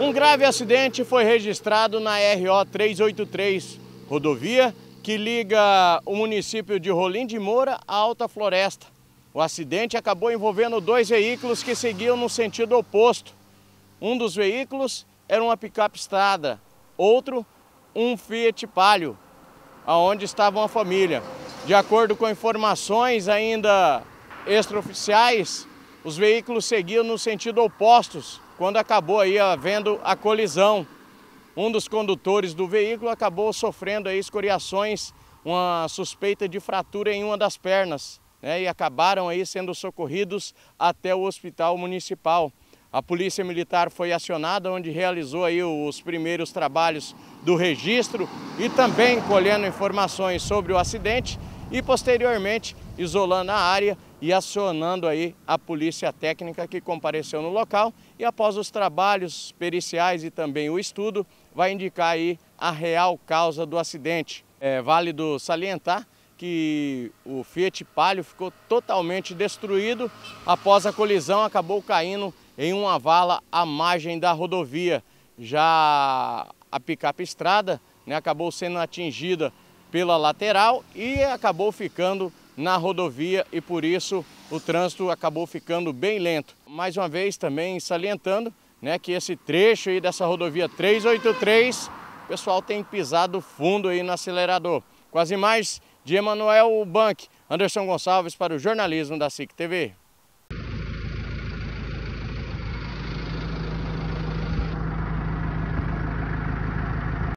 Um grave acidente foi registrado na RO 383, rodovia que liga o município de Rolim de Moura à Alta Floresta. O acidente acabou envolvendo dois veículos que seguiam no sentido oposto. Um dos veículos era uma picape estrada, outro um Fiat Palio, aonde estava uma família. De acordo com informações ainda extraoficiais, os veículos seguiam no sentido opostos quando acabou aí havendo a colisão. Um dos condutores do veículo acabou sofrendo aí escoriações, uma suspeita de fratura em uma das pernas, né, e acabaram aí sendo socorridos até o hospital municipal. A polícia militar foi acionada, onde realizou aí os primeiros trabalhos do registro e também colhendo informações sobre o acidente, e posteriormente isolando a área e acionando aí a polícia técnica que compareceu no local e após os trabalhos periciais e também o estudo vai indicar aí a real causa do acidente. É válido salientar que o Fiat Palio ficou totalmente destruído após a colisão, acabou caindo em uma vala à margem da rodovia. Já a picape estrada né, acabou sendo atingida pela lateral e acabou ficando na rodovia e por isso o trânsito acabou ficando bem lento. Mais uma vez também salientando né, que esse trecho aí dessa rodovia 383, o pessoal tem pisado fundo aí no acelerador. Com as imagens de Emanuel Bank, Anderson Gonçalves para o jornalismo da SIC TV.